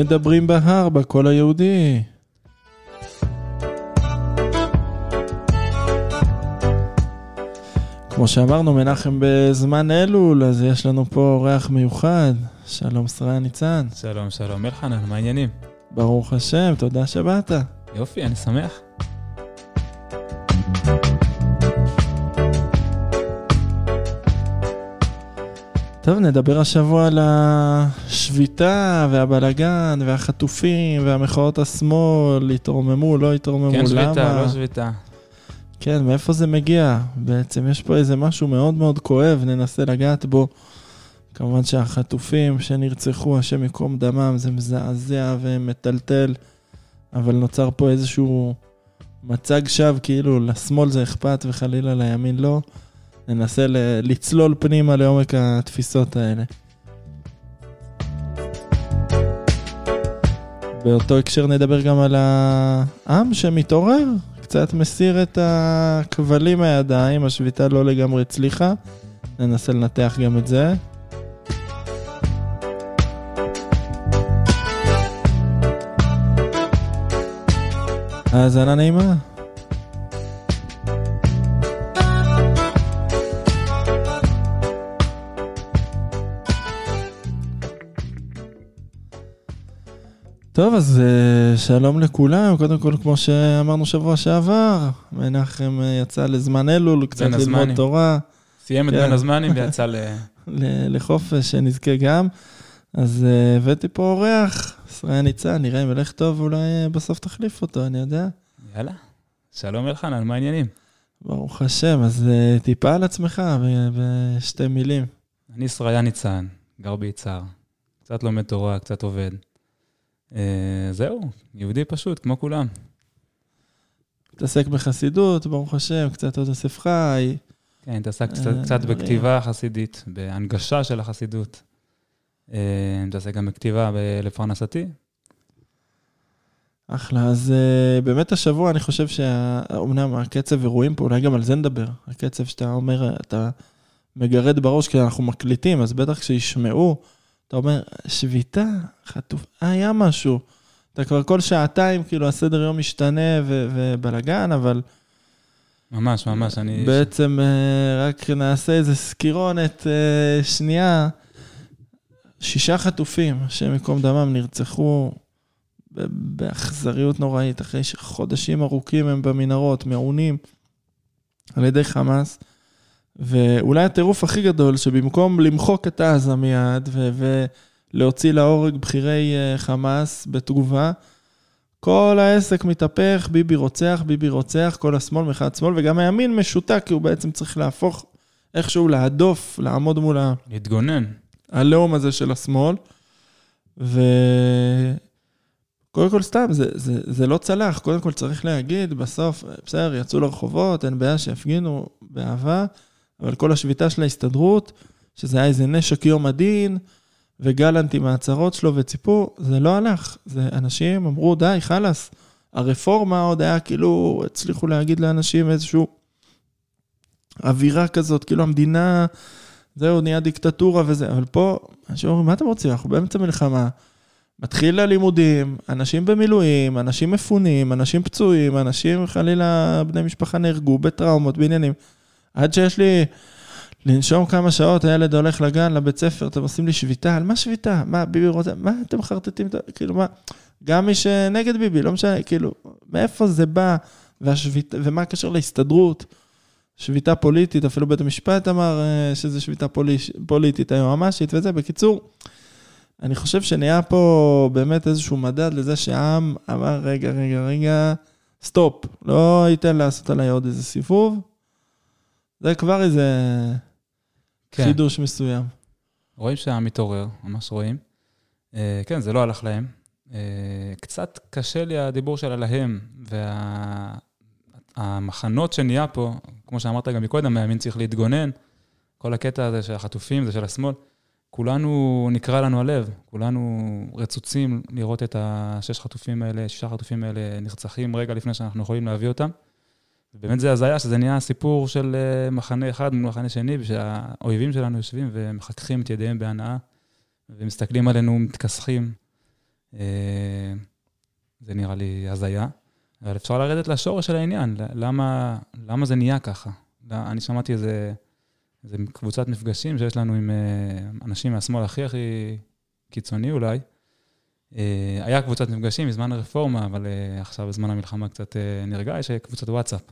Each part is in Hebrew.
מדברים בהר בקול היהודי. כמו שאמרנו, מנחם בזמן אלול, אז יש לנו פה אורח מיוחד. שלום, שרה ניצן. שלום, שלום, אלחנן, מה העניינים? ברוך השם, תודה שבאת. יופי, אני שמח. טוב, נדבר השבוע על השביתה והבלגן והחטופים והמחאות השמאל, התרוממו, לא התרוממו, כן, למה? כן, שביתה, לא שביתה. כן, מאיפה זה מגיע? בעצם יש פה איזה משהו מאוד מאוד כואב, ננסה לגעת בו. כמובן שהחטופים שנרצחו, השם ייקום דמם, זה מזעזע ומטלטל, אבל נוצר פה איזשהו מצג שווא, כאילו לשמאל זה אכפת וחלילה לימין לא. ננסה לצלול פנימה לעומק התפיסות האלה. באותו הקשר נדבר גם על העם שמתעורר, קצת מסיר את הכבלים מהידיים, השביתה לא לגמרי הצליחה, ננסה לנתח גם את זה. האזנה נעימה. טוב, אז אה, שלום לכולם. קודם כל, כמו שאמרנו שבוע שעבר, מנחם אה, יצא לזמן אלול, קצת ללמוד תורה. סיים את כן. בין הזמנים ויצא ל... לחופש, שנזכה גם. אז אה, הבאתי פה אורח, ישראל ניצן, נראה אם ילך טוב, אולי בסוף תחליף אותו, אני יודע. יאללה. שלום אלחנן, מה העניינים? ברוך השם, אז טיפה על עצמך בשתי מילים. אני ישראל ניצן, גר ביצהר. קצת לומד תורה, קצת עובד. אה, זהו, יהודי פשוט, כמו כולם. מתעסק בחסידות, ברוך השם, קצת עוד אסף חי. כן, התעסק אה, קצת, בכתיבה חסידית, בהנגשה של החסידות. מתעסק אה, גם בכתיבה לפרנסתי. אחלה, אז uh, באמת השבוע אני חושב שאומנם הקצב אירועים פה, אולי גם על זה נדבר. הקצב שאתה אומר, אתה מגרד בראש, כי אנחנו מקליטים, אז בטח כשישמעו, אתה אומר, שביתה, חטוף, היה משהו. אתה כבר כל שעתיים, כאילו, הסדר יום משתנה ו- ובלאגן, אבל... ממש, ממש, אני... בעצם ש... אה, רק נעשה איזה סקירונת אה, שנייה. שישה חטופים, השם ייקום דמם, נרצחו באכזריות נוראית, אחרי שחודשים ארוכים הם במנהרות, מעונים על ידי חמאס. ואולי הטירוף הכי גדול, שבמקום למחוק את עזה מיד ו- ולהוציא להורג בכירי אה, חמאס בתגובה, כל העסק מתהפך, ביבי רוצח, ביבי רוצח, כל השמאל, מחד שמאל, וגם הימין משותק, כי הוא בעצם צריך להפוך איכשהו להדוף, לעמוד מול ה... להתגונן. הלאום הזה של השמאל. ו... קודם כל סתם, זה, זה, זה לא צלח, קודם כל צריך להגיד, בסוף, אה, בסדר, יצאו לרחובות, אין בעיה שיפגינו באהבה, אבל כל השביתה של ההסתדרות, שזה היה איזה נשק יום הדין, וגלנט עם ההצהרות שלו וציפו, זה לא הלך. זה אנשים אמרו, די, חלאס. הרפורמה עוד היה כאילו, הצליחו להגיד לאנשים איזושהי אווירה כזאת, כאילו המדינה, זהו, נהיה דיקטטורה וזה, אבל פה, אנשים אומרים, מה אתם רוצים? אנחנו באמצע מלחמה. מתחיל הלימודים, אנשים במילואים, אנשים מפונים, אנשים פצועים, אנשים חלילה, בני משפחה נהרגו בטראומות, בעניינים. עד שיש לי לנשום כמה שעות, הילד הולך לגן, לבית ספר, אתם עושים לי שביתה, על מה שביתה? מה, ביבי רוצה, מה אתם חרטטים? כאילו, מה, גם מי שנגד ביבי, לא משנה, כאילו, מאיפה זה בא, והשביט... ומה הקשר להסתדרות? שביתה פוליטית, אפילו בית המשפט אמר אה, שזו שביתה פוליש, פוליטית היועמ"שית וזה. בקיצור, אני חושב שנהיה פה באמת איזשהו מדד לזה שהעם אמר, רגע, רגע, רגע, סטופ, לא ייתן לעשות עליי עוד איזה סיבוב. זה כבר איזה כן. חידוש מסוים. רואים שהעם מתעורר, ממש רואים. Uh, כן, זה לא הלך להם. Uh, קצת קשה לי הדיבור של הלהם, והמחנות וה... שנהיה פה, כמו שאמרת גם מקודם, הימין צריך להתגונן. כל הקטע הזה של החטופים, זה של השמאל. כולנו, נקרע לנו הלב, כולנו רצוצים לראות את השש חטופים האלה, שישה חטופים האלה נרצחים רגע לפני שאנחנו יכולים להביא אותם. ובאמת זה הזיה שזה נהיה סיפור של אה, מחנה אחד מול מחנה שני, ושהאויבים שלנו יושבים ומחככים את ידיהם בהנאה, ומסתכלים עלינו, מתכסחים. אה, זה נראה לי הזיה. אבל אפשר לרדת לשורש של העניין, למה, למה זה נהיה ככה? אני שמעתי איזה, איזה קבוצת מפגשים שיש לנו עם אה, אנשים מהשמאל הכי הכי קיצוני אולי. היה קבוצת מפגשים בזמן הרפורמה, אבל עכשיו בזמן המלחמה קצת נרגע, יש קבוצת וואטסאפ.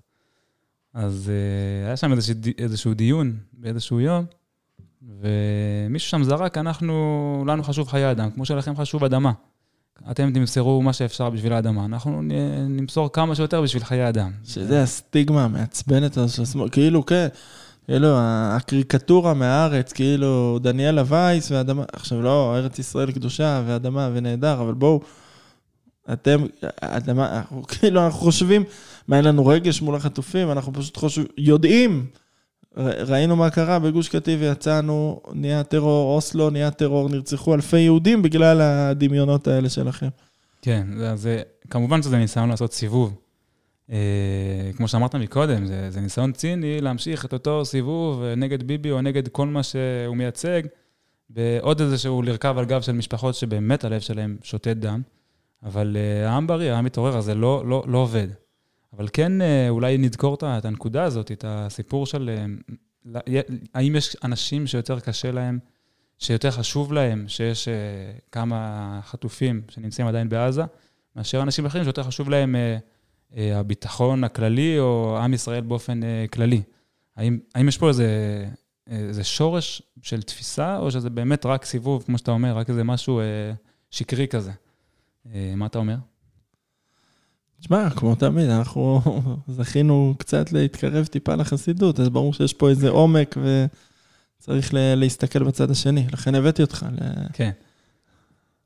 אז uh, היה שם איזשה, איזשהו דיון באיזשהו יום, ומישהו שם זרק, אנחנו, לנו חשוב חיי אדם, כמו שלכם חשוב אדמה. אתם תמסרו מה שאפשר בשביל האדמה, אנחנו נמסור כמה שיותר בשביל חיי אדם. שזה הסטיגמה המעצבנת הזו של השמאל, כאילו, כן, כאילו, הקריקטורה מהארץ, כאילו, דניאלה וייס ואדמה, עכשיו לא, ארץ ישראל קדושה ואדמה ונהדר, אבל בואו, אתם, אדמה, כאילו, אנחנו חושבים... מה, אין לנו רגש מול החטופים, אנחנו פשוט חושבים, יודעים. ראינו מה קרה בגוש קטיף, יצאנו, נהיה טרור אוסלו, נהיה טרור, נרצחו אלפי יהודים בגלל הדמיונות האלה שלכם. כן, זה, זה כמובן שזה ניסיון לעשות סיבוב. אה, כמו שאמרת מקודם, זה, זה ניסיון ציני להמשיך את אותו סיבוב אה, נגד ביבי או נגד כל מה שהוא מייצג, בעוד איזה שהוא לרכב על גב של משפחות שבאמת הלב שלהם שותת דם, אבל אה, העם אה, בריא, העם מתעורר, אז זה לא, לא, לא עובד. אבל כן, אה, אולי נדקור את הנקודה הזאת, את הסיפור של אה, האם יש אנשים שיותר קשה להם, שיותר חשוב להם שיש אה, כמה חטופים שנמצאים עדיין בעזה, מאשר אנשים אחרים שיותר חשוב להם הביטחון הכללי או עם ישראל באופן כללי. האם, האם יש פה איזה, איזה שורש של תפיסה, או שזה באמת רק סיבוב, כמו שאתה אומר, רק איזה משהו שקרי כזה? מה אתה אומר? תשמע, כמו תמיד, אנחנו זכינו קצת להתקרב טיפה לחסידות, אז ברור שיש פה איזה עומק וצריך ל- להסתכל בצד השני, לכן הבאתי אותך. ל- כן.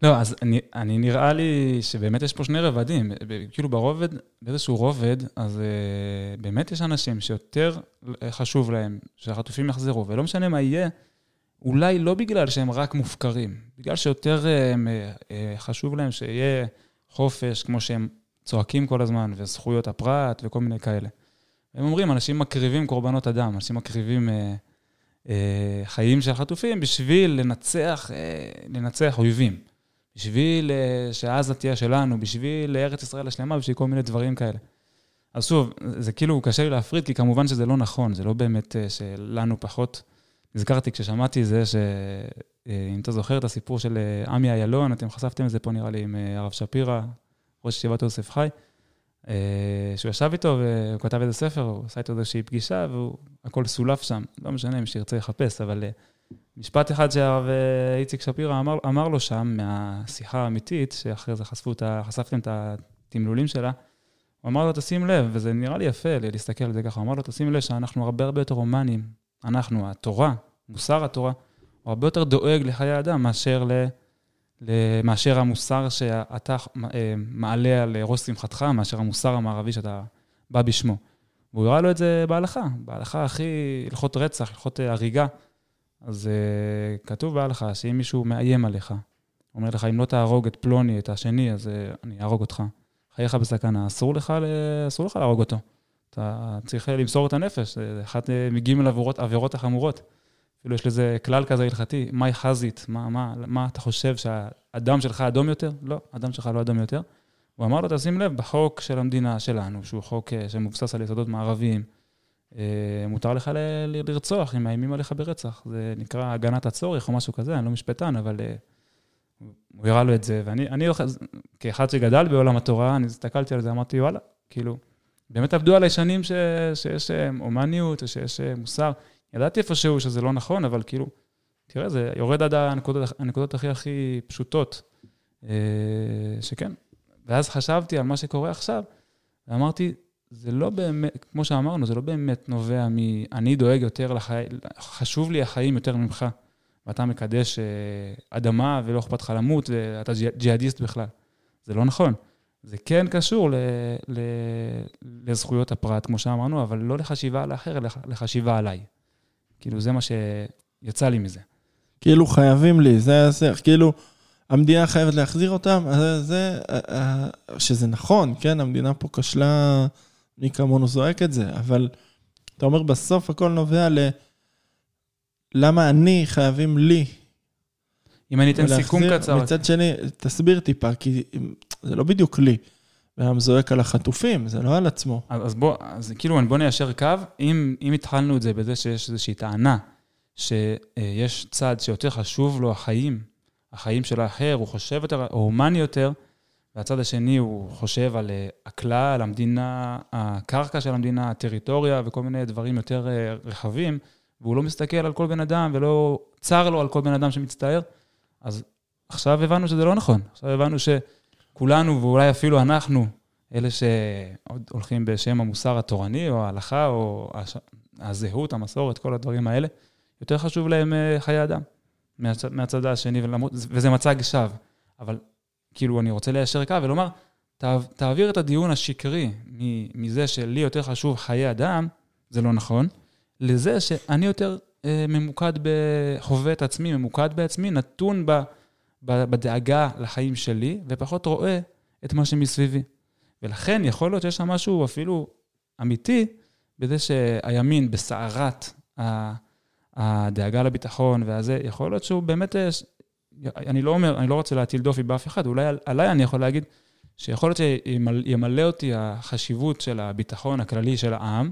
לא, אז אני, אני נראה לי שבאמת יש פה שני רבדים. כאילו ברובד, באיזשהו רובד, אז uh, באמת יש אנשים שיותר אה, חשוב להם שהחטופים יחזרו, ולא משנה מה יהיה, אולי לא בגלל שהם רק מופקרים, בגלל שיותר uh, uh, חשוב להם שיהיה חופש, כמו שהם צועקים כל הזמן, וזכויות הפרט וכל מיני כאלה. הם אומרים, אנשים מקריבים קורבנות אדם, אנשים מקריבים אה, אה, חיים של חטופים בשביל לנצח, אה, לנצח אויבים. בשביל אה, שעזה תהיה שלנו, בשביל ארץ ישראל השלמה, בשביל כל מיני דברים כאלה. אז שוב, זה כאילו קשה לי להפריד, כי כמובן שזה לא נכון, זה לא באמת אה, שלנו פחות. נזכרתי כששמעתי זה, שאם אה, אתה זוכר את הסיפור של אה, עמי אה, איילון, אתם חשפתם את זה פה נראה לי עם אה, הרב שפירא, ראש ישיבת יוסף חי, אה, שהוא ישב איתו והוא כתב איזה ספר, הוא עשה איתו איזושהי פגישה, והכל סולף שם. לא משנה, אם שירצה יחפש, אבל אה, משפט אחד שהרב אה, איציק שפירא אמר, אמר לו שם, מהשיחה האמיתית, שאחרי זה חשפו את ה... חשפתם את התמלולים שלה, הוא אמר לו, תשים לב, וזה נראה לי יפה להסתכל על זה ככה, הוא אמר לו, תשים לב שאנחנו הרבה הרבה יותר הומנים, אנחנו, התורה, מוסר התורה, הוא הרבה יותר דואג לחיי אדם מאשר ל... לה... מאשר המוסר שאתה אה, מעלה על אה, ראש שמחתך, מאשר המוסר המערבי שאתה בא בשמו. והוא הראה לו את זה בהלכה, בהלכה הכי, הלכות רצח, הלכות אה, הריגה. אז כתוב בהלכה שאם מישהו מאיים עליך, אומר לך, אם לא תהרוג את פלוני, את השני, אז אני אהרוג אותך. חייך בסכנה, אסור לך, אסור לך להרוג אותו. אתה צריך למסור את הנפש, זה אחת מג' עבירות החמורות. כאילו, יש לזה כלל כזה הלכתי, מהי חזית? מה, מה, מה אתה חושב, שהדם שלך אדום יותר? לא, הדם שלך לא אדום יותר. הוא אמר לו, תשים לב, בחוק של המדינה שלנו, שהוא חוק אה, שמבוסס על יסודות מערביים, אה, מותר לך ל- לרצוח אם מאיימים עליך ברצח. זה נקרא הגנת הצורך או משהו כזה, אני לא משפטן, אבל אה, הוא הראה לו את זה. ואני, אני, כאחד שגדל בעולם התורה, אני הסתכלתי על זה, אמרתי, וואלה, כאילו, באמת עבדו עליי שנים ש, שיש הומניות ושיש מוסר. ידעתי איפשהו שזה לא נכון, אבל כאילו, תראה, זה יורד עד הנקודות, הנקודות הכי הכי פשוטות, אה, שכן. ואז חשבתי על מה שקורה עכשיו, ואמרתי, זה לא באמת, כמו שאמרנו, זה לא באמת נובע מ... אני דואג יותר לחיים, חשוב לי החיים יותר ממך, ואתה מקדש אה, אדמה ולא אכפת לך למות, ואתה ג'יהאדיסט בכלל. זה לא נכון. זה כן קשור ל, ל, לזכויות הפרט, כמו שאמרנו, אבל לא לחשיבה על האחר, אלא לחשיבה עליי. כאילו, זה מה שיצא לי מזה. כאילו, חייבים לי, זה ההסך. כאילו, המדינה חייבת להחזיר אותם, אז זה, אה, אה, שזה נכון, כן, המדינה פה כשלה, מי כמונו זועק את זה, אבל אתה אומר, בסוף הכל נובע ל... למה אני חייבים לי? אם אני אתן סיכום קצר. מצד שני, תסביר טיפה, כי זה לא בדיוק לי. והעם זועק על החטופים, זה לא על עצמו. אז בוא, אז כאילו, בוא ניישר קו. אם, אם התחלנו את זה בזה שיש איזושהי טענה שיש צד שיותר חשוב לו החיים, החיים של האחר, הוא חושב יותר, הוא הומני יותר, והצד השני הוא חושב על אה, הכלל, המדינה, הקרקע של המדינה, הטריטוריה וכל מיני דברים יותר אה, רחבים, והוא לא מסתכל על כל בן אדם ולא צר לו על כל בן אדם שמצטער, אז עכשיו הבנו שזה לא נכון. עכשיו הבנו ש... כולנו, ואולי אפילו אנחנו, אלה שעוד הולכים בשם המוסר התורני, או ההלכה, או הש... הזהות, המסורת, כל הדברים האלה, יותר חשוב להם אה, חיי אדם, מהצד, מהצד השני, ולמות... וזה מצג שווא. אבל כאילו, אני רוצה ליישר קו ולומר, תע... תעביר את הדיון השקרי מזה שלי יותר חשוב חיי אדם, זה לא נכון, לזה שאני יותר אה, ממוקד, ב... חווה את עצמי, ממוקד בעצמי, נתון ב... בה... בדאגה לחיים שלי, ופחות רואה את מה שמסביבי. ולכן יכול להיות שיש שם משהו אפילו אמיתי, בזה שהימין בסערת הדאגה לביטחון והזה, יכול להיות שהוא באמת, אה, אני לא אומר, אני לא רוצה להטיל דופי באף אחד, אולי עליי אני יכול להגיד שיכול להיות שימלא אותי החשיבות של הביטחון הכללי של העם,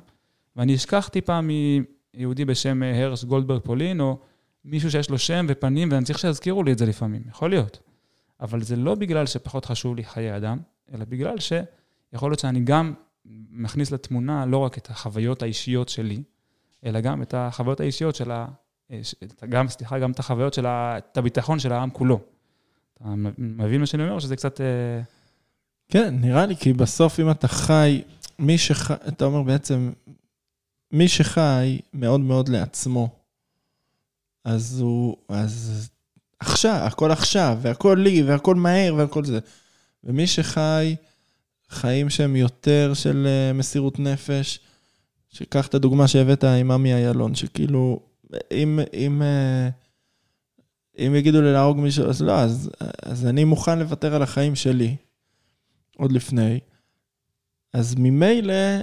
ואני אשכח טיפה מיהודי בשם אה, הרס גולדברג פולין, או מישהו שיש לו שם ופנים, ואני צריך שיזכירו לי את זה לפעמים, יכול להיות. אבל זה לא בגלל שפחות חשוב לי חיי אדם, אלא בגלל שיכול להיות שאני גם מכניס לתמונה לא רק את החוויות האישיות שלי, אלא גם את החוויות האישיות של ה... גם, סליחה, גם את החוויות של ה... את הביטחון של העם כולו. אתה מבין מה שאני אומר? שזה קצת... אה, כן, נראה לי, כי בסוף אם אתה חי, מי שחי, אתה אומר בעצם, מי שחי מאוד מאוד לעצמו, אז הוא, אז עכשיו, הכל עכשיו, והכל לי, והכל מהר, והכל זה. ומי שחי חיים שהם יותר של אה, מסירות נפש, שקח את הדוגמה שהבאת עם עמי איילון, שכאילו, אם, אם, אה, אם יגידו לי להרוג מישהו, אז לא, אז, אז אני מוכן לוותר על החיים שלי, עוד לפני. אז ממילא,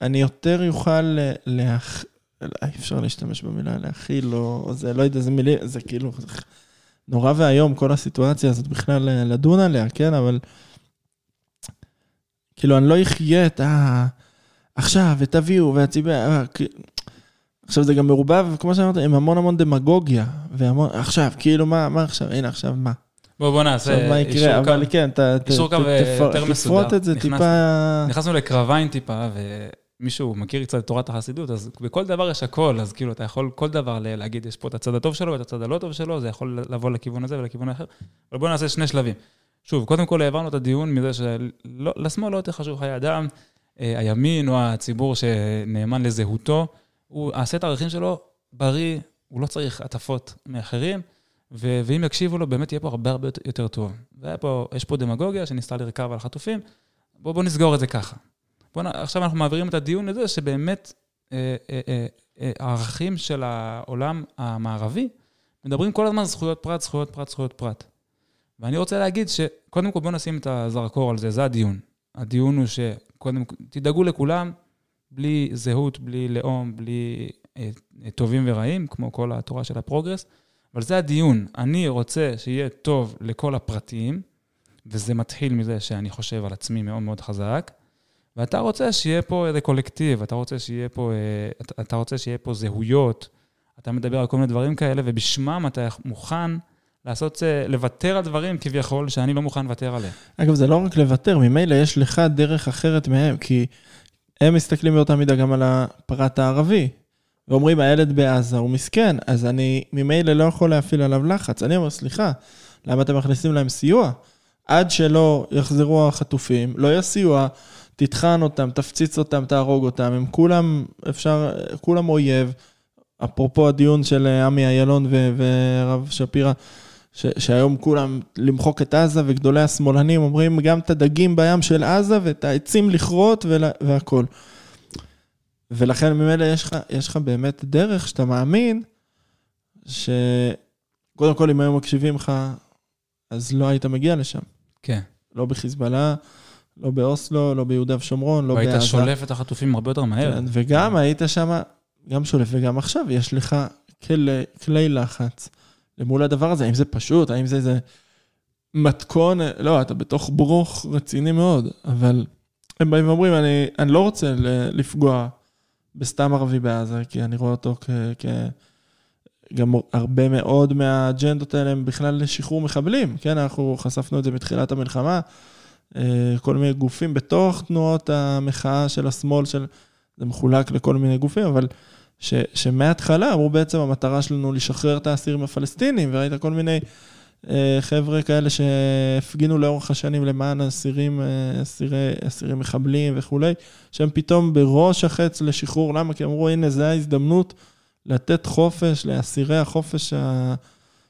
אני יותר יוכל להכ... אי אפשר להשתמש במילה להכיל, לא, זה לא יודע, זה מילים, זה כאילו זה נורא ואיום, כל הסיטואציה הזאת בכלל אה, לדון עליה, כן, אבל כאילו, אני לא אחיה את ה... עכשיו, ותביאו, והציבה... אה, עכשיו, זה גם מרובב, כמו שאמרת, עם המון המון דמגוגיה, והמון... עכשיו, כאילו, מה, מה עכשיו? הנה, עכשיו מה? בוא, בוא נעשה עכשיו מה יקרה, אבל קו, כן, אתה... אישור קו אה, יותר מסודר. תפרוט את זה נכנס, טיפה... נכנסנו לקרביים טיפה, ו... מישהו מכיר קצת את תורת החסידות, אז בכל דבר יש הכל, אז כאילו, אתה יכול כל דבר להגיד, יש פה את הצד הטוב שלו ואת הצד הלא טוב שלו, זה יכול לבוא לכיוון הזה ולכיוון האחר, אבל בואו נעשה שני שלבים. שוב, קודם כל העברנו את הדיון מזה שלשמאל לא יותר חשוב חיי אדם, אה, הימין או הציבור שנאמן לזהותו, הוא, הסט הערכים שלו בריא, הוא לא צריך הטפות מאחרים, ו- ואם יקשיבו לו, באמת יהיה פה הרבה הרבה יותר טוב. והיה פה, יש פה דמגוגיה שניסתה לרכב על חטופים, בואו בוא נסגור את זה ככה. בוא, עכשיו אנחנו מעבירים את הדיון לזה שבאמת אה, אה, אה, הערכים של העולם המערבי מדברים כל הזמן זכויות פרט, זכויות פרט, זכויות פרט. ואני רוצה להגיד שקודם כל בואו נשים את הזרקור על זה, זה הדיון. הדיון הוא שקודם כל, תדאגו לכולם, בלי זהות, בלי לאום, בלי אה, טובים ורעים, כמו כל התורה של הפרוגרס, אבל זה הדיון. אני רוצה שיהיה טוב לכל הפרטים, וזה מתחיל מזה שאני חושב על עצמי מאוד מאוד חזק, ואתה רוצה שיהיה פה איזה קולקטיב, אתה רוצה שיהיה פה, אה, אתה, אתה רוצה שיהיה פה זהויות, אתה מדבר על כל מיני דברים כאלה, ובשמם אתה מוכן לעשות, אה, לוותר על דברים כביכול שאני לא מוכן לוותר עליהם. אגב, זה לא רק לוותר, ממילא יש לך דרך אחרת מהם, כי הם מסתכלים באותה מידה גם על הפרט הערבי. ואומרים, הילד בעזה הוא מסכן, אז אני ממילא לא יכול להפעיל עליו לחץ. אני אומר, סליחה, למה אתם מכניסים להם סיוע? עד שלא יחזרו החטופים, לא יהיה סיוע. תטחן אותם, תפציץ אותם, תהרוג אותם, הם כולם, אפשר, כולם אויב. אפרופו הדיון של אה, עמי איילון והרב שפירא, שהיום כולם למחוק את עזה, וגדולי השמאלנים אומרים גם את הדגים בים של עזה ואת העצים לכרות והכול. ולכן ממילא יש לך, יש לך באמת דרך שאתה מאמין, שקודם כל, אם היו מקשיבים לך, אז לא היית מגיע לשם. כן. לא בחיזבאללה, לא באוסלו, לא ביהודה ושומרון, לא בעזה. והיית שולף את החטופים הרבה יותר מהר. כן, וגם היית שם, גם שולף וגם עכשיו, יש לך כלי, כלי לחץ למול הדבר הזה. האם זה פשוט? האם זה איזה מתכון? לא, אתה בתוך ברוך רציני מאוד, אבל הם באים ואומרים, אני, אני לא רוצה לפגוע בסתם ערבי בעזה, כי אני רואה אותו כ... כ גם הרבה מאוד מהאג'נדות האלה הם בכלל לשחרור מחבלים, כן? אנחנו חשפנו את זה בתחילת המלחמה. אה, כל מיני גופים בתוך תנועות המחאה של השמאל, של... זה מחולק לכל מיני גופים, אבל ש, שמההתחלה אמרו בעצם המטרה שלנו לשחרר את האסירים הפלסטינים, וראית כל מיני אה, חבר'ה כאלה שהפגינו לאורך השנים למען אסירים, אה, אסירי, אסירים מחבלים וכולי, שהם פתאום בראש החץ לשחרור, למה? כי אמרו, הנה, זו ההזדמנות לתת חופש לאסירי החופש ה,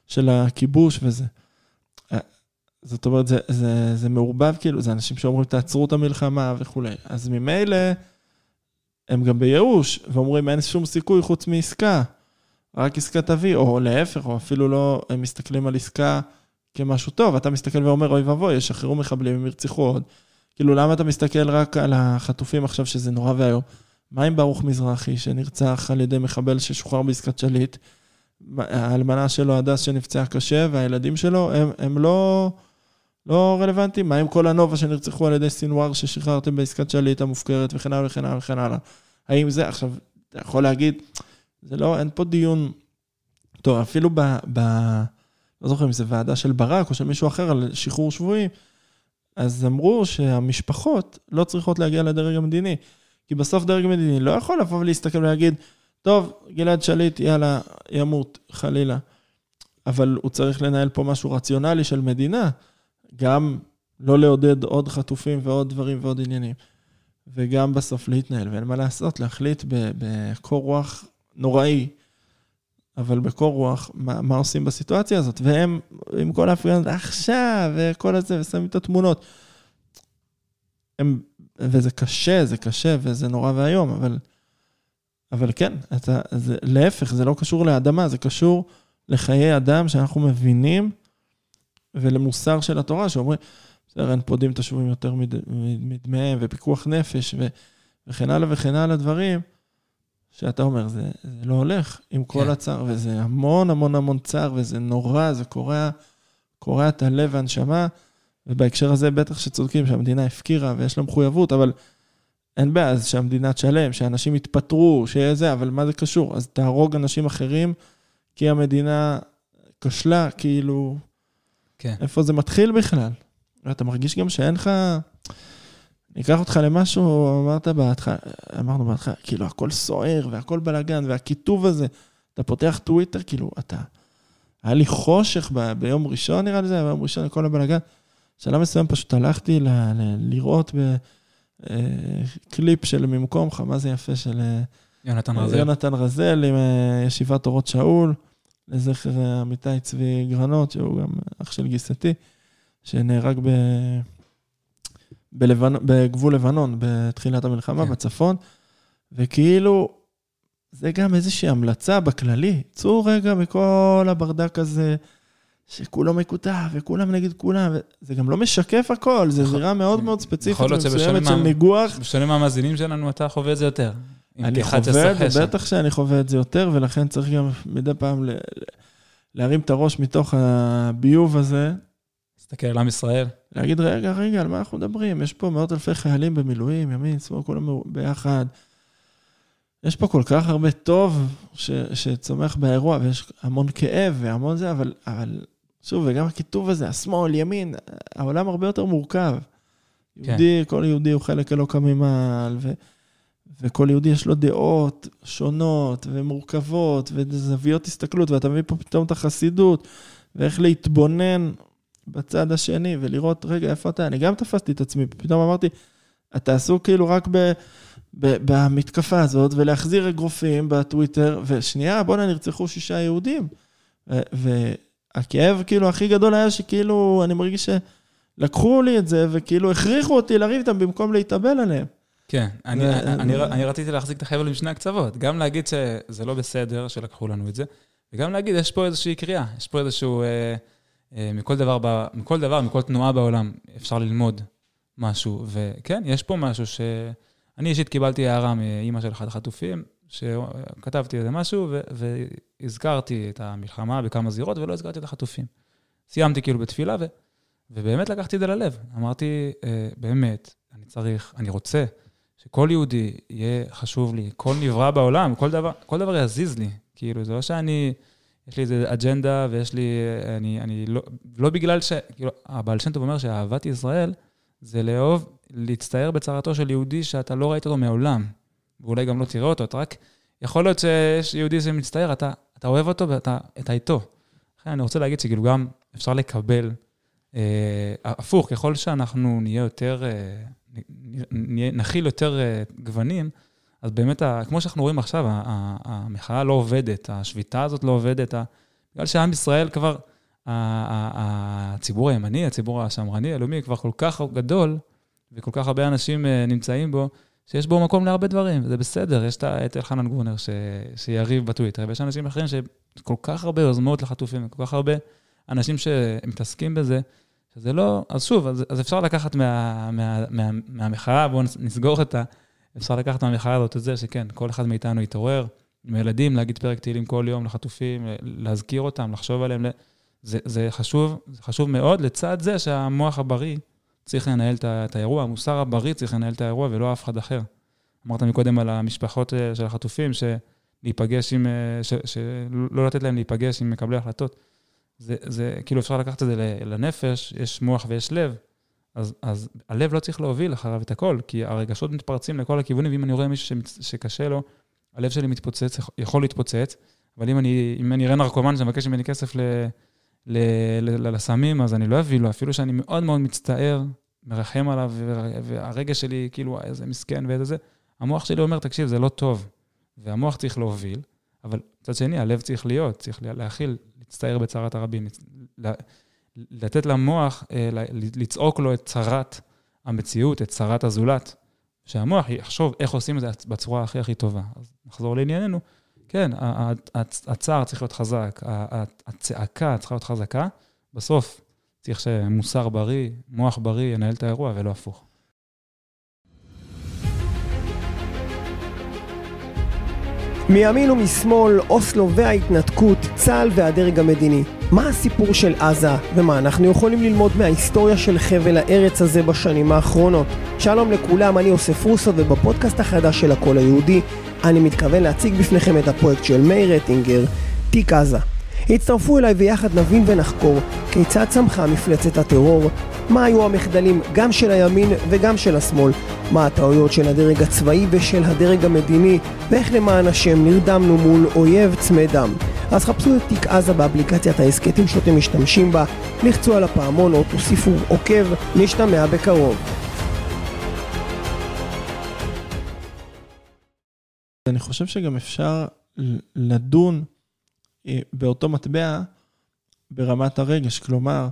של הכיבוש וזה. זאת אומרת, זה, זה, זה מעורבב, כאילו, זה אנשים שאומרים, תעצרו את המלחמה וכולי. אז ממילא, הם גם בייאוש, ואומרים, אין שום סיכוי חוץ מעסקה, רק עסקה תביא, או להפך, או אפילו לא, הם מסתכלים על עסקה כמשהו טוב, אתה מסתכל ואומר, אוי ואבוי, ישחררו מחבלים, הם ירצחו עוד. כאילו, למה אתה מסתכל רק על החטופים עכשיו, שזה נורא ואיום? מה עם ברוך מזרחי, שנרצח על ידי מחבל ששוחרר בעסקת שליט? האלמנה שלו, הדס, שנפצעה קשה, והילדים שלו, הם, הם לא... לא רלוונטי. מה עם כל הנובה שנרצחו על ידי סינואר ששחררתם בעסקת שליט המופקרת וכן הלאה וכן הלאה וכן הלאה? האם זה, עכשיו, אתה יכול להגיד, זה לא, אין פה דיון. טוב, אפילו ב... ב לא זוכר אם זה ועדה של ברק או של מישהו אחר על שחרור שבויים, אז אמרו שהמשפחות לא צריכות להגיע לדרג המדיני. כי בסוף דרג מדיני לא יכול לבוא ולהסתכל ולהגיד, טוב, גלעד שליט, יאללה, ימות, חלילה. אבל הוא צריך לנהל פה משהו רציונלי של מדינה. גם לא לעודד עוד חטופים ועוד דברים ועוד עניינים, וגם בסוף להתנהל, ואין מה לעשות, להחליט בקור רוח נוראי, אבל בקור רוח, מה, מה עושים בסיטואציה הזאת? והם, עם כל ההפגנות, עכשיו, וכל הזה, ושמים את התמונות. הם, וזה קשה, זה קשה, וזה נורא ואיום, אבל... אבל כן, אתה, זה, להפך, זה לא קשור לאדמה, זה קשור לחיי אדם שאנחנו מבינים ולמוסר של התורה, שאומרים, בסדר, אין פודים תשובים יותר מדמיהם, ופיקוח נפש, ו... וכן הלאה וכן הלאה דברים, שאתה אומר, זה, זה לא הולך עם כל כן. הצער, וזה המון המון המון צער, וזה נורא, זה קורע, קורע את הלב והנשמה, ובהקשר הזה בטח שצודקים שהמדינה הפקירה ויש לה מחויבות, אבל אין בעיה, אז שהמדינה תשלם, שאנשים יתפטרו, שיהיה זה, אבל מה זה קשור? אז תהרוג אנשים אחרים, כי המדינה כשלה, כאילו... כן. איפה זה מתחיל בכלל? ואתה מרגיש גם שאין לך... אני אקח אותך למשהו, אמרת בהתחלה, אמרנו בהתחלה, כאילו, הכל סוער והכל בלאגן, והקיטוב הזה, אתה פותח טוויטר, כאילו, אתה... היה לי חושך ב... ביום ראשון, נראה לי זה, ביום ראשון, כל הבלאגן. בשלב מסוים פשוט הלכתי ל... ל... לראות בקליפ אה, של ממקומך, מה זה יפה, של... אה, יונתן רזל. יונתן רזל עם אה, ישיבת אורות שאול. לזכר אה, עמיתי צבי גרנות, שהוא גם אח של גיסתי, שנהרג ב... בלבנ... בגבול לבנון, בתחילת המלחמה, כן. בצפון, וכאילו, זה גם איזושהי המלצה בכללי. צאו רגע מכל הברדק הזה, שכולו מקוטע, וכולם נגד כולם, זה גם לא משקף הכל, זו נכון. זירה מאוד כן. מאוד ספציפית ומסוימת של ניגוח. בשונה מהמאזינים שלנו, אתה חווה את זה יותר. אני חווה את זה, בטח שאני חווה את זה יותר, ולכן צריך גם מדי פעם ל... להרים את הראש מתוך הביוב הזה. תסתכל על עם ישראל. להגיד, רגע, רגע, על מה אנחנו מדברים? יש פה מאות אלפי חיילים במילואים, ימין, שמאל, כולם ביחד. יש פה כל כך הרבה טוב ש, שצומח באירוע, ויש המון כאב והמון זה, אבל, אבל שוב, וגם הכיתוב הזה, השמאל, ימין, העולם הרבה יותר מורכב. כן. יהודי, כל יהודי הוא חלק אלוקא ממעל, ו... וכל יהודי יש לו דעות שונות ומורכבות וזוויות הסתכלות, ואתה מביא פה פתאום את החסידות, ואיך להתבונן בצד השני ולראות, רגע, איפה אתה? אני גם תפסתי את עצמי, פתאום אמרתי, אתה עסוק כאילו רק ב, ב, במתקפה הזאת, ולהחזיר אגרופים בטוויטר, ושנייה, בואנה, נרצחו שישה יהודים. והכאב כאילו הכי גדול היה שכאילו, אני מרגיש שלקחו לי את זה, וכאילו הכריחו אותי לריב איתם במקום להתאבל עליהם. כן, אני, אני, אני, אני רציתי להחזיק את החבל משני הקצוות. גם להגיד שזה לא בסדר שלקחו לנו את זה, וגם להגיד, יש פה איזושהי קריאה, יש פה איזשהו... אה, אה, מכל, דבר ב, מכל דבר, מכל תנועה בעולם, אפשר ללמוד משהו. וכן, יש פה משהו ש... אני אישית קיבלתי הערה מאימא של אחד החטופים, שכתבתי איזה משהו, ו... והזכרתי את המלחמה בכמה זירות, ולא הזכרתי את החטופים. סיימתי כאילו בתפילה, ו... ובאמת לקחתי את זה ללב. אמרתי, אה, באמת, אני צריך, אני רוצה שכל יהודי יהיה חשוב לי, כל נברא בעולם, כל דבר, כל דבר יזיז לי. כאילו, זה לא שאני, יש לי איזה אג'נדה ויש לי, אני, אני לא, לא בגלל ש... כאילו, הבעל שם טוב אומר שאהבת ישראל זה לאהוב, להצטער בצרתו של יהודי שאתה לא ראית אותו מעולם, ואולי גם לא תראה אותו, אתה רק... יכול להיות שיש יהודי שמצטער, אתה, אתה אוהב אותו ואתה איתו. לכן אני רוצה להגיד שכאילו גם אפשר לקבל, אה, הפוך, ככל שאנחנו נהיה יותר... אה, נכיל יותר גוונים, אז באמת, כמו שאנחנו רואים עכשיו, המחאה לא עובדת, השביתה הזאת לא עובדת, בגלל שעם ישראל כבר, הציבור הימני, הציבור השמרני, הלאומי, כבר כל כך גדול, וכל כך הרבה אנשים נמצאים בו, שיש בו מקום להרבה דברים, וזה בסדר. יש את אלחנן גרונר ש... שיריב בטוויטר, ויש אנשים אחרים שכל כך הרבה יוזמות לחטופים, כל כך הרבה אנשים שמתעסקים בזה, שזה לא, אז שוב, אז, אז אפשר לקחת מהמחאה, מה, מה, מה, בואו נסגור את ה... אפשר לקחת מהמחאה הזאת את זה שכן, כל אחד מאיתנו יתעורר, עם ילדים, להגיד פרק תהילים כל יום לחטופים, להזכיר אותם, לחשוב עליהם. זה, זה חשוב, זה חשוב מאוד, לצד זה שהמוח הבריא צריך לנהל את האירוע, המוסר הבריא צריך לנהל את האירוע ולא אף אחד אחר. אמרת מקודם על המשפחות אה, של החטופים, שלהיפגש עם, אה, שלא לתת להם להיפגש עם מקבלי החלטות. זה, זה כאילו אפשר לקחת את זה לנפש, יש מוח ויש לב, אז, אז הלב לא צריך להוביל אחריו את הכל, כי הרגשות מתפרצים לכל הכיוונים, ואם אני רואה מישהו שקשה לו, הלב שלי מתפוצץ, יכול להתפוצץ, אבל אם אני, אם אני אראה נרקומן שמבקש ממני כסף ל, ל, ל, ל... לסמים, אז אני לא אביא לו, אפילו שאני מאוד מאוד מצטער, מרחם עליו, והרגש שלי, כאילו, איזה מסכן ואיזה זה, המוח שלי אומר, תקשיב, זה לא טוב, והמוח צריך להוביל, אבל מצד שני, הלב צריך להיות, צריך להכיל, להצטער בצרת הרבים, לתת למוח, אה, לצעוק לו את צרת המציאות, את צרת הזולת, שהמוח יחשוב איך עושים את זה בצורה הכי הכי טובה. אז נחזור לענייננו. כן, הצער צריך להיות חזק, הצעקה צריכה להיות חזקה. בסוף צריך שמוסר בריא, מוח בריא ינהל את האירוע ולא הפוך. מימין ומשמאל, אוסלו וההתנתקות, צה"ל והדרג המדיני. מה הסיפור של עזה, ומה אנחנו יכולים ללמוד מההיסטוריה של חבל הארץ הזה בשנים האחרונות? שלום לכולם, אני יוסף רוסו, ובפודקאסט החדש של הקול היהודי, אני מתכוון להציג בפניכם את הפרויקט של מאיר רטינגר, תיק עזה. הצטרפו אליי ויחד נבין ונחקור כיצד צמחה מפלצת הטרור, מה היו המחדלים גם של הימין וגם של השמאל, מה הטעויות של הדרג הצבאי ושל הדרג המדיני, ואיך למען השם נרדמנו מול אויב צמא דם. אז חפשו את תיק עזה באפליקציית ההסכתים שאתם משתמשים בה, לחצו על הפעמון או תוסיפו עוקב, נשתמע בקרוב. אני חושב שגם אפשר לדון אה, באותו מטבע ברמת הרגש. כלומר,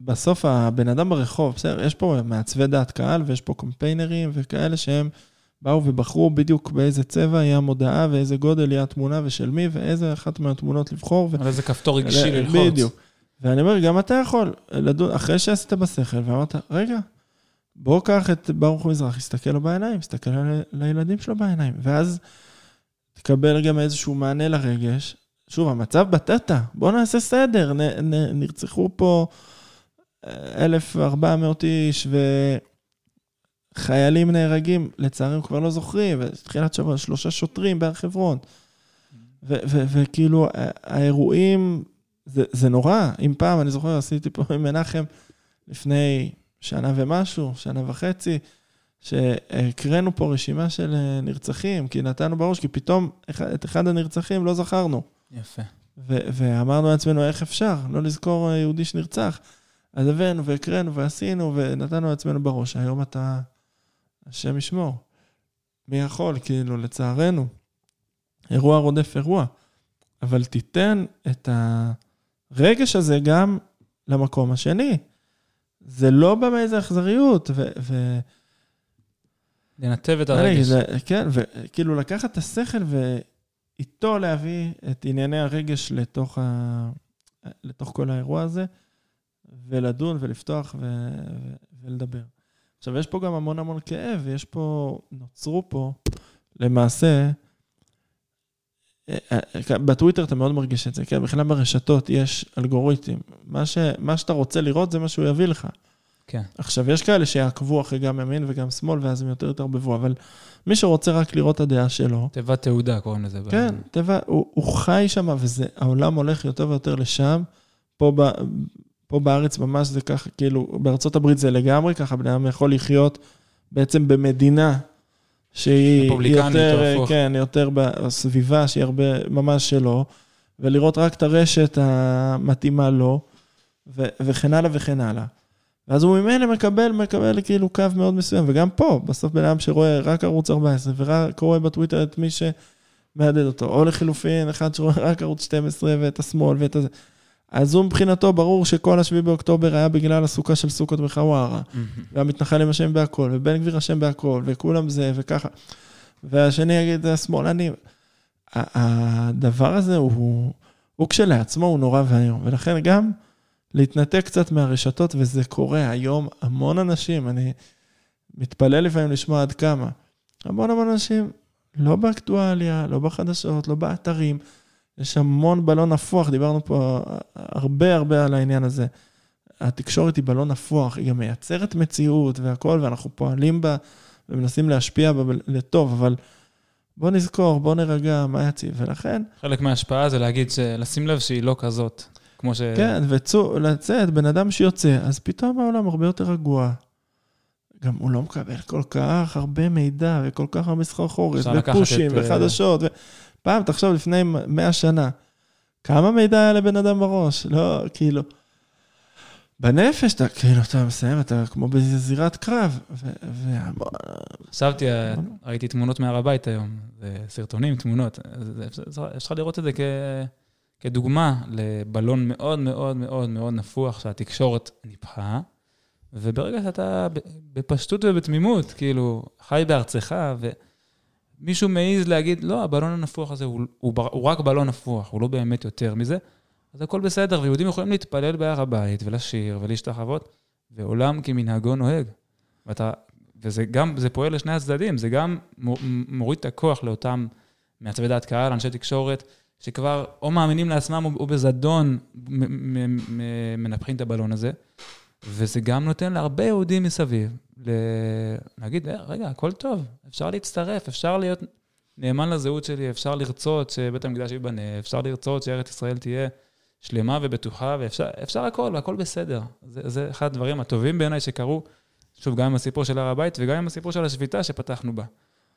בסוף הבן אדם ברחוב, בסדר, יש פה מעצבי דעת קהל ויש פה קמפיינרים וכאלה שהם באו ובחרו בדיוק באיזה צבע יהיה המודעה ואיזה גודל יהיה התמונה ושל מי ואיזה אחת מהתמונות לבחור. על איזה כפתור רגשי ללחוץ. בדיוק. ואני אומר, גם אתה יכול לדון, אחרי שעשית בשכל ואמרת, רגע, בוא קח את ברוך מזרח, הסתכל לו בעיניים, הסתכל לילדים שלו בעיניים, ואז... תקבל גם איזשהו מענה לרגש. שוב, המצב בטטה, בואו נעשה סדר. נ, נ, נרצחו פה 1,400 אה, איש וחיילים נהרגים, לצערי הם כבר לא זוכרים, ותחילת שבוע שלושה שוטרים בהר חברון. וכאילו, האירועים, זה, זה נורא. אם פעם, אני זוכר, עשיתי פה עם מנחם לפני שנה ומשהו, שנה וחצי, שהקראנו פה רשימה של אה, נרצחים, כי נתנו בראש, כי פתאום את אחד הנרצחים לא זכרנו. יפה. ו- ואמרנו לעצמנו, איך אפשר לא לזכור אה, יהודי שנרצח? אז הבאנו והקראנו ועשינו ונתנו לעצמנו בראש. היום אתה, השם ישמור. מי יכול, כאילו, לצערנו. אירוע רודף אירוע. אבל תיתן את הרגש הזה גם למקום השני. זה לא בא מאיזה אכזריות, ו... ו- לנתב את אה, הרגש. זה, כן, וכאילו לקחת את השכל ואיתו להביא את ענייני הרגש לתוך, ה... לתוך כל האירוע הזה, ולדון ולפתוח ו... ו... ולדבר. עכשיו, יש פה גם המון המון כאב, ויש פה, נוצרו פה, למעשה, אה, אה, בטוויטר אתה מאוד מרגיש את זה, כן? בכלל ברשתות יש אלגוריתם. מה, ש, מה שאתה רוצה לראות זה מה שהוא יביא לך. כן. עכשיו, יש כאלה שיעקבו אחרי גם ימין וגם שמאל, ואז הם יותר יתערבבו, אבל מי שרוצה רק לראות את הדעה שלו... תיבת תעודה קוראים לזה. כן, תיבה, הוא, הוא חי שם, והעולם הולך יותר ויותר לשם. פה, ב, פה בארץ ממש זה ככה, כאילו, בארצות הברית זה לגמרי ככה, בני אדם יכול לחיות בעצם במדינה שהיא יותר, או כן, יותר בסביבה, שהיא הרבה ממש שלו, ולראות רק את הרשת המתאימה לו, ו- וכן הלאה וכן הלאה. ואז הוא ממילא מקבל, מקבל כאילו קו מאוד מסוים, וגם פה, בסוף בן אדם שרואה רק ערוץ 14, ורק רואה בטוויטר את מי שמהדהד אותו, או לחילופין, אחד שרואה רק ערוץ 12 ואת השמאל ואת הזה. אז הוא מבחינתו, ברור שכל השביעי באוקטובר היה בגלל הסוכה של סוכות בחווארה, והמתנחלים אשם בהכל, ובן גביר אשם בהכל, וכולם זה, וככה. והשני יגיד, השמאלנים. הדבר הזה הוא, הוא כשלעצמו, הוא נורא ואיום, ולכן גם... להתנתק קצת מהרשתות, וזה קורה היום המון אנשים, אני מתפלא לפעמים לשמוע עד כמה. המון המון אנשים, לא באקטואליה, לא בחדשות, לא באתרים, יש המון בלון נפוח, דיברנו פה הרבה הרבה על העניין הזה. התקשורת היא בלון נפוח, היא גם מייצרת מציאות והכול, ואנחנו פועלים בה ומנסים להשפיע בה לטוב, אבל בוא נזכור, בוא נרגע, מה יציב, ולכן... חלק מההשפעה זה להגיד, לשים לב שהיא לא כזאת. כמו ש... כן, ולצאת, בן אדם שיוצא, אז פתאום העולם הרבה יותר רגוע. גם הוא לא מקבל כל כך הרבה מידע וכל כך הרבה סחרחורת, ופושים אה, וחדשות. ו... פעם, תחשוב, לפני מאה שנה, כמה מידע היה לבן אדם בראש? לא, כאילו... בנפש, אתה כאילו, אתה מסיים, אתה כמו בזירת קרב. חשבתי, אה, ראיתי תמונות מהר הבית היום, סרטונים, תמונות. אפשר לראות את זה כ... כדוגמה לבלון מאוד מאוד מאוד מאוד נפוח שהתקשורת ניפחה, וברגע שאתה בפשטות ובתמימות, כאילו, חי בארצך, ומישהו מעז להגיד, לא, הבלון הנפוח הזה הוא, הוא, הוא הוא רק בלון נפוח, הוא לא באמת יותר מזה, אז הכל בסדר, ויהודים יכולים להתפלל בהר הבית ולשיר ולהשתחוות, ועולם כמנהגו נוהג. ואתה, וזה גם, זה פועל לשני הצדדים, זה גם מוריד את הכוח לאותם מעצבי דעת קהל, אנשי תקשורת, שכבר או מאמינים לעצמם או, בזדון מנפחים את הבלון הזה. וזה גם נותן להרבה יהודים מסביב להגיד, אה, רגע, הכל טוב, אפשר להצטרף, אפשר להיות נאמן לזהות שלי, אפשר לרצות שבית המקדש ייבנה, אפשר לרצות שארץ ישראל תהיה שלמה ובטוחה, ואפשר הכל, והכל בסדר. זה, זה אחד הדברים הטובים בעיניי שקרו, שוב, גם עם הסיפור של הר הבית וגם עם הסיפור של השביתה שפתחנו בה.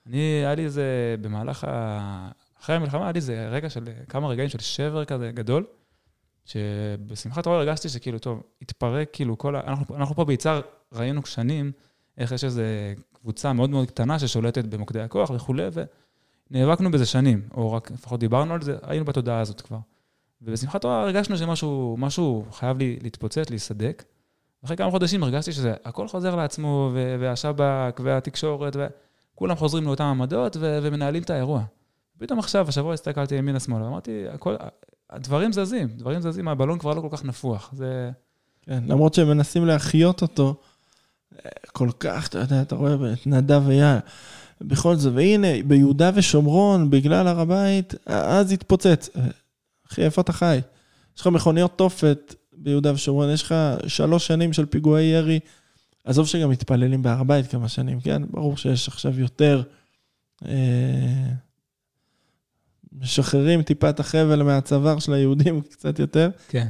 אני, היה לי איזה, במהלך אחרי המלחמה היה לי איזה רגע של אה, כמה רגעים של שבר כזה גדול, שבשמחת רואה הרגשתי שכאילו, טוב, התפרק כאילו כל ה... אנחנו, אנחנו פה ביצהר ראינו שנים איך יש איזו קבוצה מאוד מאוד קטנה ששולטת במוקדי הכוח וכולי, ונאבקנו בזה שנים, או רק לפחות דיברנו על זה, היינו בתודעה הזאת כבר. ובשמחת רועי הרגשנו שמשהו חייב לי, להתפוצץ, להיסדק. אחרי כמה חודשים הרגשתי שזה, הכל חוזר לעצמו, והשב"כ, והתקשורת, וכולם חוזרים לאותן עמדות ומנהלים את האירוע. פתאום עכשיו, השבוע הסתכלתי ימינה-שמאלה, אמרתי, הכל, הדברים זזים, דברים זזים, הבלון כבר לא כל כך נפוח. זה... כן, למרות שהם מנסים להחיות אותו אה, כל כך, אתה יודע, אתה רואה את נדב ויער. בכל זאת, והנה, ביהודה ושומרון, בגלל הר הבית, אז התפוצץ. אה, אחי, איפה אתה חי? יש לך מכוניות תופת ביהודה ושומרון, יש לך שלוש שנים של פיגועי ירי. עזוב שגם מתפללים בהר הבית כמה שנים, כן? ברור שיש עכשיו יותר... אה... משחררים טיפה את החבל מהצוואר של היהודים קצת יותר. כן.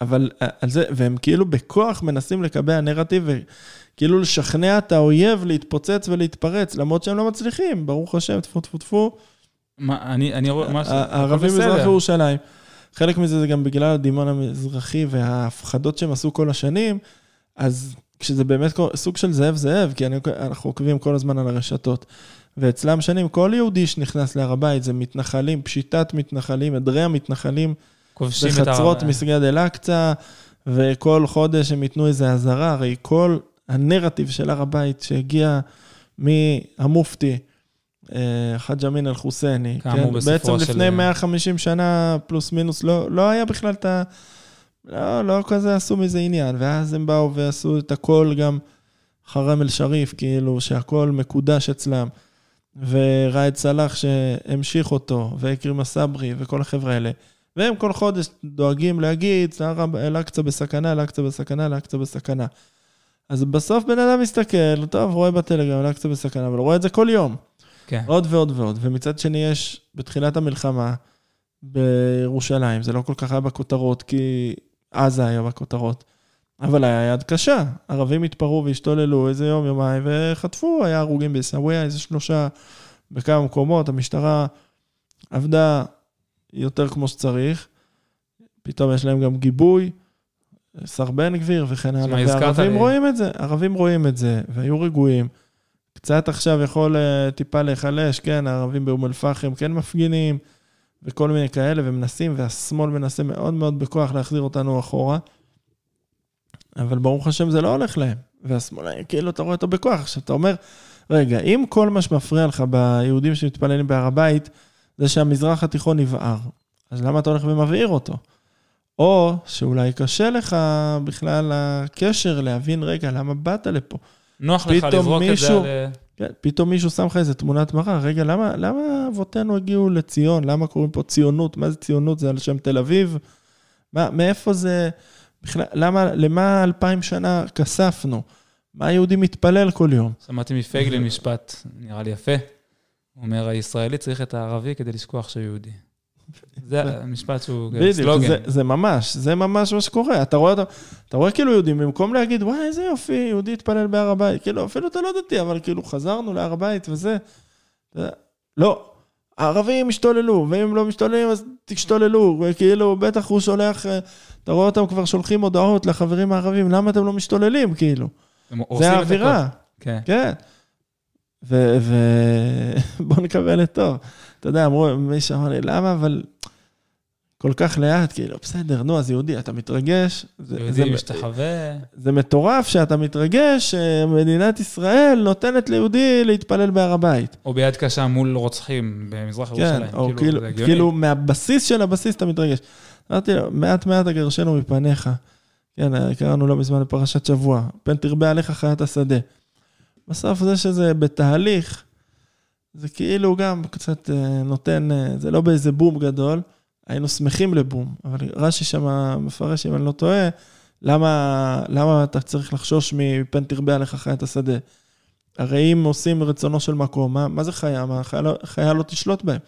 אבל אה, על זה, והם כאילו בכוח מנסים לקבע נרטיב וכאילו לשכנע את האויב להתפוצץ ולהתפרץ, למרות שהם לא מצליחים, ברוך השם, טפו טפו טפו. מה, אני, אני רואה, מה ש... הערבים מזרח ירושלים. חלק מזה זה גם בגלל הדימון המזרחי וההפחדות שהם עשו כל השנים, אז כשזה באמת סוג של זאב זאב, כי אני, אנחנו עוקבים כל הזמן על הרשתות. ואצלם שנים כל יהודי שנכנס להר הבית זה מתנחלים, פשיטת מתנחלים, עדרי המתנחלים. בחצרות מסגד אל-אקצא, וכל חודש הם ייתנו איזו אזהרה, הרי כל הנרטיב של הר הבית שהגיע מהמופתי, אה, חאג' אמין אל-חוסייני. כן? בספרו בעצם של... לפני 150 שנה, פלוס מינוס, לא, לא היה בכלל את ה... לא, לא כזה עשו מזה עניין. ואז הם באו ועשו את הכל גם חרם אל-שריף, כאילו, שהכל מקודש אצלם. וראאד סלאח שהמשיך אותו, ואקרים סברי וכל החבר'ה האלה. והם כל חודש דואגים להגיד, אל-אקצא בסכנה, אל-אקצא בסכנה, אל-אקצא בסכנה. אז בסוף בן אדם מסתכל, טוב, רואה בטלגרם, אל-אקצא בסכנה, אבל רואה את זה כל יום. כן. עוד ועוד ועוד. ומצד שני יש, בתחילת המלחמה בירושלים, זה לא כל כך היה בכותרות, כי עזה היה בכותרות. אבל היה יד קשה. ערבים התפרעו והשתוללו איזה יום, יומיים, וחטפו, היה הרוגים בעיסאוויה, איזה שלושה בכמה מקומות, המשטרה עבדה יותר כמו שצריך, פתאום יש להם גם גיבוי, שר בן גביר וכן הלאה, וערבים לי. רואים את זה, ערבים רואים את זה, והיו רגועים. קצת עכשיו יכול uh, טיפה להיחלש, כן, הערבים באום אל-פחם כן מפגינים, וכל מיני כאלה, ומנסים, והשמאל מנסה מאוד מאוד בכוח להחזיר אותנו אחורה. אבל ברוך השם זה לא הולך להם. והשמאלנים, כאילו, אתה רואה אותו בכוח. עכשיו, אתה אומר, רגע, אם כל מה שמפריע לך ביהודים שמתפללים בהר הבית, זה שהמזרח התיכון נבער, אז למה אתה הולך ומבעיר אותו? או שאולי קשה לך בכלל הקשר להבין, רגע, למה באת לפה? נוח לך לברוק מישהו, את זה על... אה, כן, פתאום מישהו שם לך איזה תמונת מראה, רגע, למה, למה אבותינו הגיעו לציון? למה קוראים פה ציונות? מה זה ציונות? זה על שם תל אביב? מה, מאיפה זה... בכלל, למה, למה אלפיים שנה כספנו? מה היהודי מתפלל כל יום? שמעתי מפייגלין משפט, נראה לי יפה. הוא אומר, הישראלי צריך את הערבי כדי לשכוח שהוא יהודי. זה המשפט שהוא סלוגן. בדיוק, זה, זה ממש, זה ממש מה שקורה. אתה רואה, אתה, אתה רואה כאילו יהודים, במקום להגיד, וואי, איזה יופי, יהודי התפלל בהר הבית. כאילו, אפילו אתה לא דתי, אבל כאילו, חזרנו להר הבית וזה. לא, הערבים השתוללו, ואם לא משתוללים אז תשתוללו, כאילו בטח הוא שולח, אה, אתה רואה אותם כבר שולחים הודעות לחברים הערבים, למה אתם לא משתוללים, כאילו? זה האווירה. כן. כן. ובואו נקבל את טוב. אתה יודע, אמרו, מישהו אמר לי, למה, אבל... כל כך לאט, כאילו, בסדר, נו, אז יהודי, אתה מתרגש. יהודי משתחווה. זה מטורף שאתה מתרגש שמדינת ישראל נותנת ליהודי להתפלל בהר הבית. או ביד קשה מול רוצחים במזרח כן, ירושלים. כן, או כאילו, כאילו, כאילו מהבסיס של הבסיס אתה מתרגש. אמרתי לו, מעט מעט אגרשנו מפניך. כן, קראנו לא מזמן לפרשת שבוע. פן תרבה עליך חיית השדה. בסוף זה שזה בתהליך, זה כאילו גם קצת אה, נותן, אה, זה לא באיזה בום גדול. היינו שמחים לבום, אבל רש"י שם מפרש, אם אני לא טועה, למה, למה אתה צריך לחשוש מפן תרבה עליך חיית השדה? הרי אם עושים רצונו של מקום, מה, מה זה חיה? מה, חיה לא, חיה לא תשלוט בהם.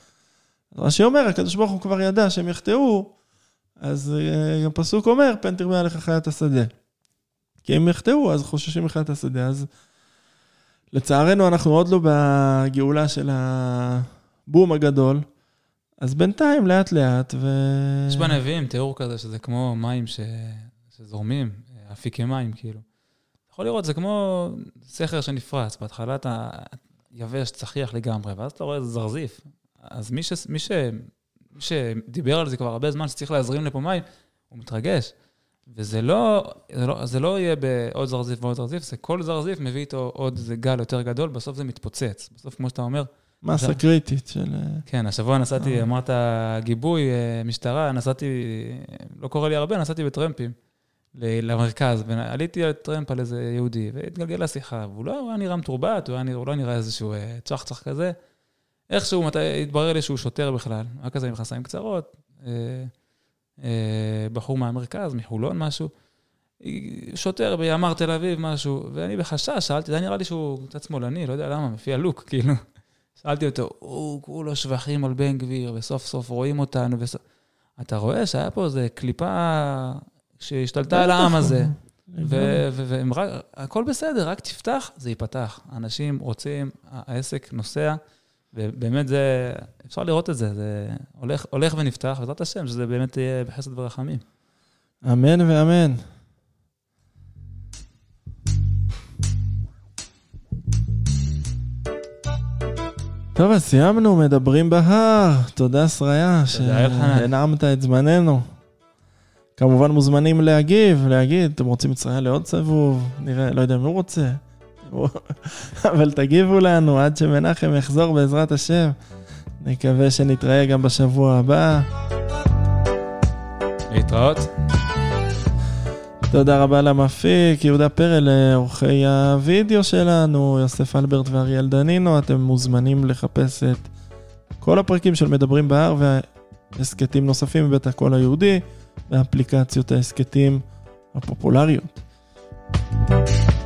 רש"י אומר, הקדוש ברוך הוא כבר ידע שהם יחטאו, אז אה, גם פסוק אומר, פן תרבה עליך חיית השדה. כי אם יחטאו, אז חוששים מחיית השדה, אז... לצערנו, אנחנו עוד לא בגאולה של הבום הגדול. אז בינתיים, לאט-לאט, ו... יש בנביאים תיאור כזה שזה כמו מים ש... שזורמים, אה, אפיקי מים, כאילו. יכול לראות, זה כמו סכר שנפרץ. בהתחלה אתה יבש, צחיח לגמרי, ואז אתה רואה איזה זרזיף. אז מי, ש... מי, ש... מי שדיבר על זה כבר הרבה זמן, שצריך להזרים לפה מים, הוא מתרגש. וזה לא, זה לא, זה לא יהיה בעוד זרזיף ועוד זרזיף, זה כל זרזיף מביא איתו עוד איזה גל יותר גדול, בסוף זה מתפוצץ. בסוף, כמו שאתה אומר, מסה קריטית של... אה, כן, השבוע נסעתי, אה. אמרת גיבוי, אה, משטרה, נסעתי, לא קורה לי הרבה, נסעתי בטרמפים למרכז, ועליתי על טרמפ על איזה יהודי, והתגלגלה שיחה, והוא לא היה נראה מתורבת, הוא, הוא לא נראה איזשהו צ'חצ'ח כזה. איכשהו מתי, התברר לי שהוא שוטר בכלל, היה כזה עם חסמים קצרות, אה, אה, בחור מהמרכז, מחולון משהו, שוטר בימ"ר תל אביב משהו, ואני בחשש, שאלתי, זה נראה לי שהוא קצת שמאלני, לא יודע למה, מפי הלוק, כאילו. שאלתי אותו, הוא כולו שבחים על בן גביר, וסוף סוף רואים אותנו. וסוף... אתה רואה שהיה פה איזו קליפה שהשתלטה על העם הזה. והכל נכון. בסדר, רק תפתח, זה ייפתח. אנשים רוצים, העסק נוסע, ובאמת זה, אפשר לראות את זה, זה הולך, הולך ונפתח, בעזרת השם, שזה באמת יהיה בחסד ורחמים. אמן ואמן. טוב, אז סיימנו, מדברים בהר. תודה, שריה, שהנעמת את זמננו. כמובן מוזמנים להגיב, להגיד, אתם רוצים את שריה לעוד סבוב? נראה, לא יודע אם הוא רוצה. אבל תגיבו לנו עד שמנחם יחזור בעזרת השם. נקווה שנתראה גם בשבוע הבא. להתראות. תודה רבה למפיק, יהודה פרל, עורכי הוידאו שלנו, יוסף אלברט ואריאל דנינו, אתם מוזמנים לחפש את כל הפרקים של מדברים בהר והסכתים נוספים בבית הקול היהודי, ואפליקציות ההסכתים הפופולריות. thank you